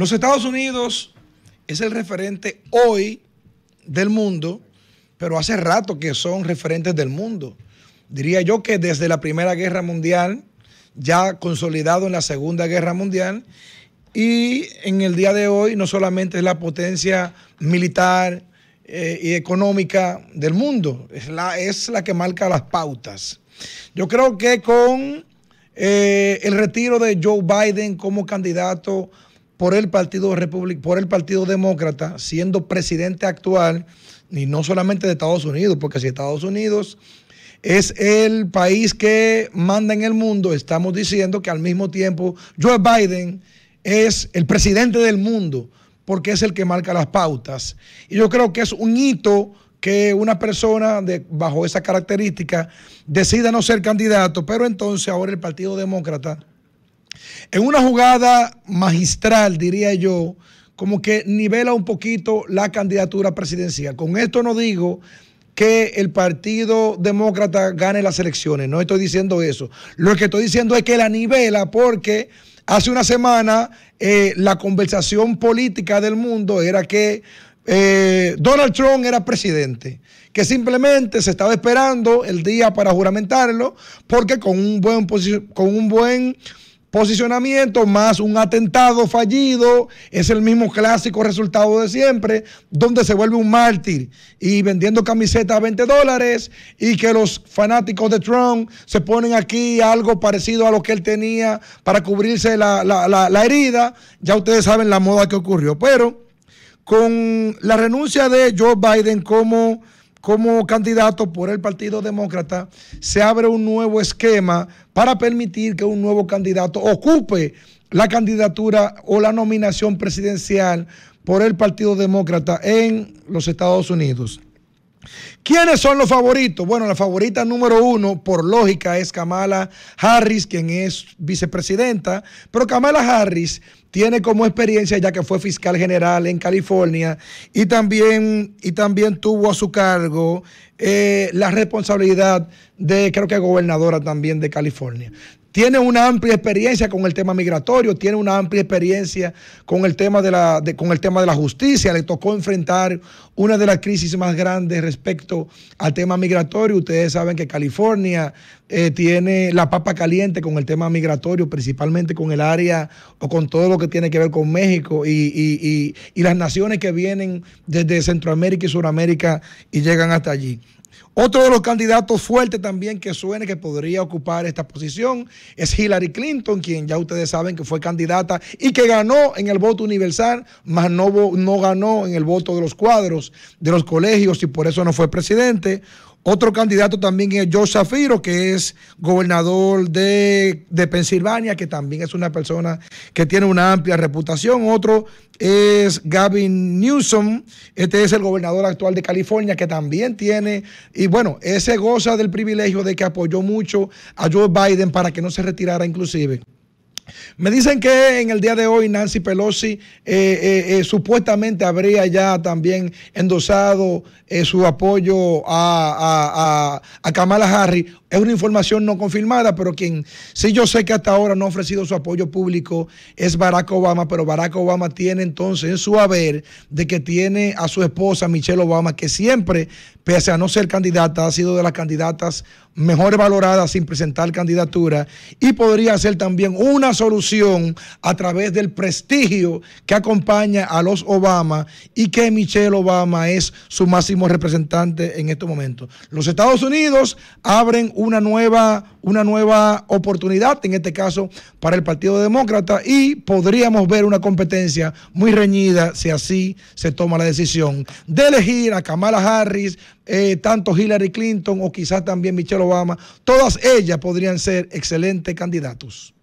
Los Estados Unidos es el referente hoy del mundo, pero hace rato que son referentes del mundo. Diría yo que desde la Primera Guerra Mundial, ya consolidado en la Segunda Guerra Mundial, y en el día de hoy no solamente es la potencia militar eh, y económica del mundo, es la, es la que marca las pautas. Yo creo que con eh, el retiro de Joe Biden como candidato por el Partido por el Partido Demócrata, siendo presidente actual, y no solamente de Estados Unidos, porque si Estados Unidos es el país que manda en el mundo, estamos diciendo que al mismo tiempo Joe Biden es el presidente del mundo, porque es el que marca las pautas. Y yo creo que es un hito que una persona de, bajo esa característica decida no ser candidato, pero entonces ahora el Partido Demócrata en una jugada magistral, diría yo, como que nivela un poquito la candidatura presidencial. Con esto no digo que el Partido Demócrata gane las elecciones, no estoy diciendo eso. Lo que estoy diciendo es que la nivela porque... Hace una semana eh, la conversación política del mundo era que eh, Donald Trump era presidente, que simplemente se estaba esperando el día para juramentarlo, porque con un buen, con un buen posicionamiento más un atentado fallido, es el mismo clásico resultado de siempre, donde se vuelve un mártir y vendiendo camisetas a 20 dólares y que los fanáticos de Trump se ponen aquí algo parecido a lo que él tenía para cubrirse la, la herida, ya ustedes saben la moda que ocurrió, pero con la renuncia de Joe Biden como como candidato por el Partido Demócrata, se abre un nuevo esquema para permitir que un nuevo candidato ocupe la candidatura o la nominación presidencial por el Partido Demócrata en los Estados Unidos. ¿Quiénes son los favoritos? Bueno, la favorita número uno, por lógica, es Kamala Harris, quien es vicepresidenta, pero Kamala Harris tiene como experiencia ya que fue fiscal general en California y también, y también tuvo a su cargo eh, la responsabilidad de, creo que gobernadora también de California. Tiene una amplia experiencia con el tema migratorio, tiene una amplia experiencia con el tema de la, con el tema de la justicia. Le tocó enfrentar una de las crisis más grandes respecto al tema migratorio. Ustedes saben que California eh, tiene la papa caliente con el tema migratorio, principalmente con el área o con todo lo que tiene que ver con México y, las naciones que vienen desde Centroamérica y Sudamérica y llegan hasta allí. Otro de los candidatos fuertes también que suene que podría ocupar esta posición es Hillary Clinton, quien ya ustedes saben que fue candidata y que ganó en el voto universal, mas no, no ganó en el voto de los cuadros de los colegios y por eso no fue presidente. Otro candidato también es Joe Zafiro, que es gobernador de, de, Pensilvania, que también es una persona que tiene una amplia reputación. Otro es Gavin Newsom, este es el gobernador actual de California, que también tiene, y bueno, ese goza del privilegio de que apoyó mucho a Joe Biden para que no se retirara inclusive. Me dicen que en el día de hoy Nancy Pelosi eh, eh, eh, supuestamente habría ya también endosado su apoyo a, a, Kamala Harris. Es una información no confirmada, pero quien sí yo sé que hasta ahora no ha ofrecido su apoyo público es Barack Obama, pero Barack Obama tiene entonces en su haber de que tiene a su esposa Michelle Obama, que siempre, pese a no ser candidata, ha sido de las candidatas mejor valorada sin presentar candidatura y podría ser también una solución a través del prestigio que acompaña a los Obama y que Michelle Obama es su máximo representante en estos momentos. Los Estados Unidos abren una nueva, una nueva oportunidad, en este caso para el Partido Demócrata, y podríamos ver una competencia muy reñida si así se toma la decisión de elegir a Kamala Harris, eh, tanto Hillary Clinton o quizás también Michelle Obama, todas ellas podrían ser excelentes candidatos.